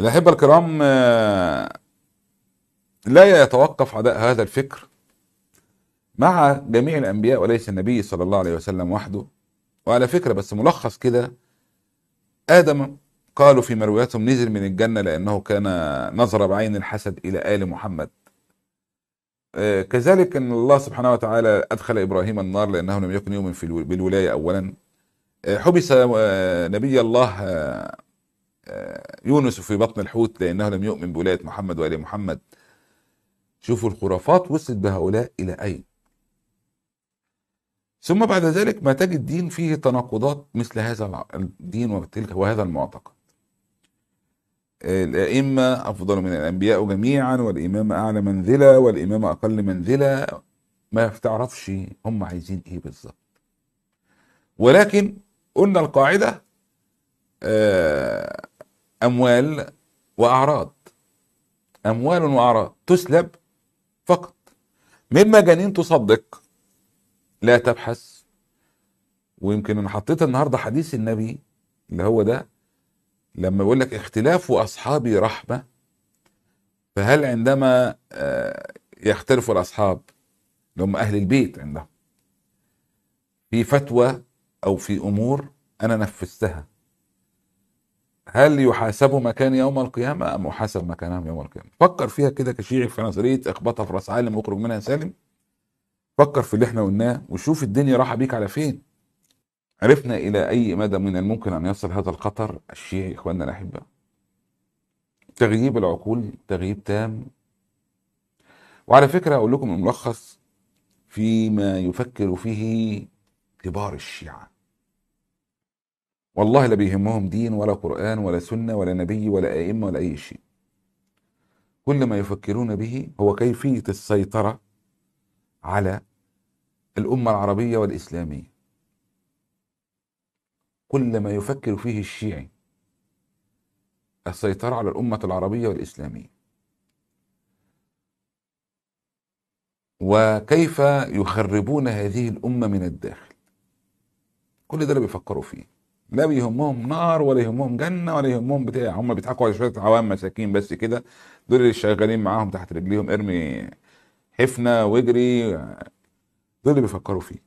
الأحبة الكرام آه، لا يتوقف عداء هذا الفكر مع جميع الأنبياء وليس النبي صلى الله عليه وسلم وحده وعلى فكرة بس ملخص كده آدم قالوا في مروياتهم نزل من الجنة لأنه كان نظر بعين الحسد إلى آل محمد آه، كذلك أن الله سبحانه وتعالى أدخل إبراهيم النار لأنه لم يكن يؤمن بالولاية أولا آه، حبس نبي الله آه، يونس في بطن الحوت لأنه لم يؤمن بولاية محمد وآل محمد شوفوا الخرافات وصلت بهؤلاء إلى أين ثم بعد ذلك ما تجد دين فيه تناقضات مثل هذا الدين وتلك وهذا المعتقد الأئمة أفضل من الأنبياء جميعا والإمام أعلى منزلة والإمام أقل منزلة ما تعرفش هم عايزين إيه بالظبط ولكن قلنا القاعدة آه، أموال وأعراض أموال وأعراض تسلب فقط من مجانين تصدق لا تبحث ويمكن أنا حطيت النهاردة حديث النبي اللي هو ده لما يقول لك اختلاف أصحابي رحمة فهل عندما آه، يختلف الأصحاب اللي هم أهل البيت عندهم في فتوى أو في أمور أنا نفذتها هل يحاسب مكان يوم القيامة أم أحاسب مكانهم يوم القيامة فكر فيها كده كشيعي في نظرية اخبطها في رأس عالم واخرج منها سالم فكر في اللي احنا قلناه وشوف الدنيا راح بيك على فين عرفنا إلى أي مدى من الممكن أن يصل هذا الخطر الشيعي إخواننا الأحبة تغييب العقول تغييب تام وعلى فكرة أقول لكم الملخص فيما يفكر فيه كبار الشيعة والله لا بيهمهم دين ولا قرآن ولا سنة ولا نبي ولا أئمة ولا أي شيء كل ما يفكرون به هو كيفية السيطرة على الأمة العربية والإسلامية كل ما يفكر فيه الشيعي السيطرة على الأمة العربية والإسلامية وكيف يخربون هذه الأمة من الداخل كل ده اللي بيفكروا فيه لا بيهمهم نار ولا يهمهم جنه ولا يهمهم بتاع هم بيضحكوا على شويه عوام مساكين بس كده دول اللي شغالين معاهم تحت رجليهم ارمي حفنه واجري دول اللي بيفكروا فيه